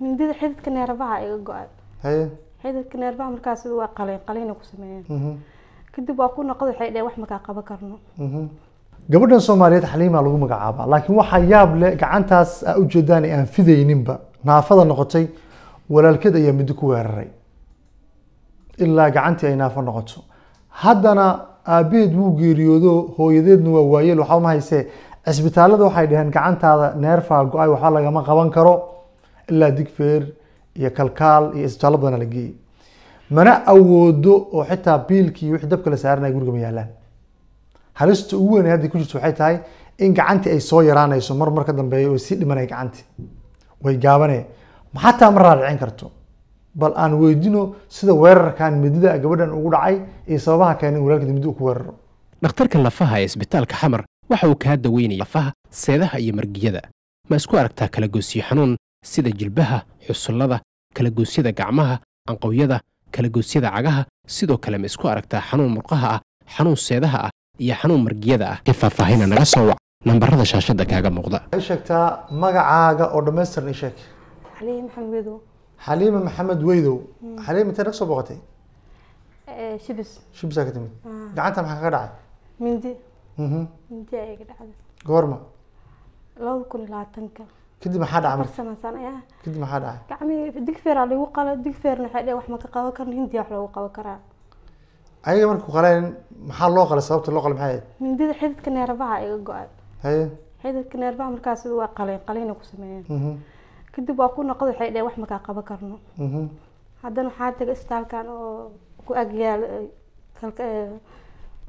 mindida xididka neerbaha iga go-ay xididka neerbaha markaas waa qaleyn qaleyn ku sameeyeen mm-hmm. kadib waa ku noqod waxay dheheen wax makaa qaban karno mm-hmm. gabadhan soomaaliyeed xaliimaa lagu magacaaba laakiin waxaa yaab leh gacantaas aa u jeedaan aan fidayninba naafada noqotay walaalkeed ayaa midi ku weeraray ilaa gacantii ay naafo noqoto haddana aabbaheed wuu geeriyoodo hooyadeedna waa waayeel waxaa ma haysee cisbitaallada waxay dhaheen gacantaada neerfaa go-ay waxba lagama qaban karo ilaa digfeer iyo kalkaal iyo isbitaallo badana la geeyey mana awoodo oo xitaa biilkii wixii dabka la saaranaya guriga ma yaalaan halista ugu weyn hadda ku jirto waxay tahay in gacantii ay soo yaraanayso mar mar ka dambeeya oo sii dhimanaya gacantii way gaabane xataa ma raaricin karto bal aan weydino sida weerarkan midida gabadhan ugu dhacay iyo sababaha keenay in walaalkeeda midi uu ku weeraro dhakhtarka lafaha ee isbitaalka xamar waxa uu kaa daweynaya lafaha seedaha iyo margiyada ma isku aragtaa kala goosiyo xanuun sida jilbaha xusullada kalagoosyada gacmaha anqowyada kalagoosyada cagaha sidoo kale ma isku aragtaa xanuun murqaha ah xanuun seedaha ah iyo xanuun margiyada ah ee faahfaahina naga soo wac nambarada shaashada kaaga muuqda sheegtaa magacaaga oo dhammaystiran ii sheeg xaliima maxamed weydow hmm. xaliima intee naga soo booqatay shibis shibisaa ka timid ah. gacanta maxaa kaga dhacay mindi mhm. mindi ayay dhacday goorma labada kun iyo labaatanka kadib maxaa dhacay kadib maxaa dhacay gacmii digfeer aa lagu qala digfeerna waxay dheh wax ma ka qaban karna hindiya wax loogu qaban karaa ayaga markuu qaleen maxaa loo qalay sababta loo qalay maxay ahayd mindida xididka neerbaha iga go-ay haye xididka neerbaha markaas waa qaleen qaliina ku sameeyeen kadib waa ku noqod waxay dheh wax ma kaa qaban karno haddana waxaa tega isbitaalkan oo ku agyaal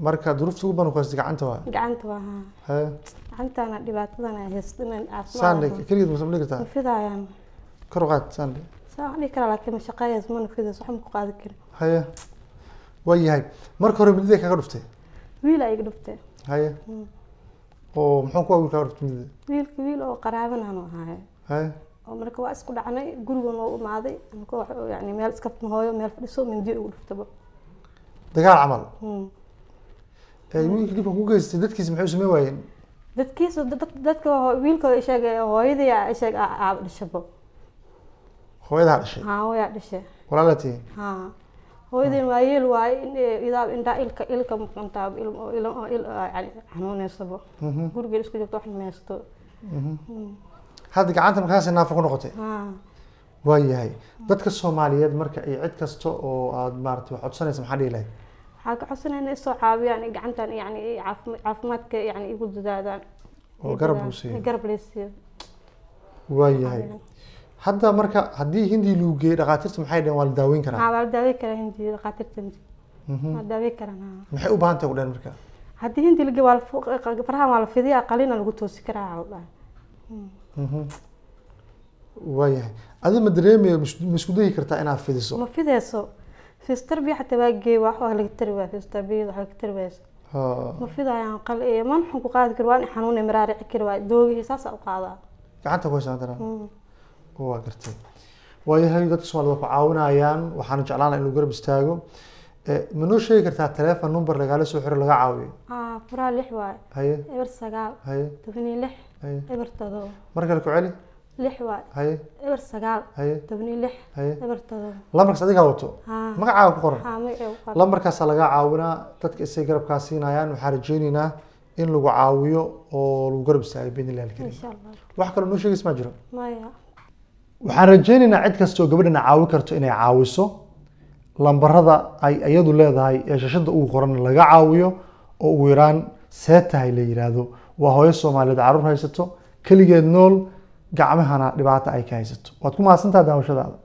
marka duruufta ugu badan kuhaysta gacanta waa gacanta waa ha gacantana dhibaatadan ay haysto inaan caafimaad keligeed ma samdhi kartaa mafidayaan kor qaad saan saan wax dhihi laakiin mashaqeeyays mana fidays waxba ku qaadi kari haya waa yahay marka hore midida kaga dhuftay wiil ay iga dhuftay haya mm. oo muxuu kuwaa wiil kaga dhuftay midida wiilka wiil oo qaraabanaan u ahaaye haya oo marka waa isku dhacnay gurigan oo imaaday yani meel iska hooyo meel fadhiso mindiya ugu dhuftaba dagaal camal mm wiilka dhibka ku geystay dadkiisa muxuu samey waayeen dadkiisa dadka wiilkooda sheegay hooyaday sheeg dhashabo hooyadaa dhashay ha hooyaa dhashay walaalaa ha hooyadan waa waaye idaa indhaa ilka ilka muxuntaa il xanuuneysaba mhm. gurigeed isku jirto xanuuneysato mhm. mm. hadda gacanta markaas naafa ku noqotay waa yahay dadka soomaaliyeed marka iyo cid kasta oo aad maarata wax codsanaysa maxaa dhihi lahayd waxaa ka codsanaya ina isoo caawiyaan gacantan yani caafimaadka yani igu dadaadaan oo garab siiyo waayahay hadda marka haddii hindii lagu geeyo dhakhaatiirta maxay dhaheen waa la daaweyn karaa waa la daaweyn karaa hindi dhakhaatiirta hindi mhm. waa la daaweyn karaa maxay u baahan tahay ku dhahan marka haddii hindi lage waa farahan waa la fidiya qalina lagu toosi karaa u dhahay hmm. mhm. waayahay adi ma dareemayo ma isku dayi kartaa inaad fidiso ma fideyso fister bi xataa waa geey wax waa laga tari waaya fister bi wax laga tari waaysa ma fidayaan qal mm. dadka soomaalida ku waxaan jeclaan in lagu istaago ma sheegi kartaa teleefon number lagaala soo xiro laga caawiyo furaha waay haye eber sagaal haye toban iyo lix eber todoba mar lix lambarkaas adigaa wato magacaaga ku qoran lambarkaasaa lagaa caawinaa dadka isay garabkaa siinayaan waxaa rajeyneynaa in lagu caawiyo oo lagu garab istaayo biidn illahi alkariim wax kaloo noo sheegaysa maa jiro waxaan rajeyneynaa cid kasta oo gabadhana caawi karto inay caawiso lambarada ay iyadu leedahay ee shashada ugu qoran laga caawiyo oo ugu yaraan seetahay la yiraahdo waa hooyo soomaaliyeed caruur haysato keligeed nool gacmahana dhibaato ay ka haysato waad ku mahadsantaha daawashadaada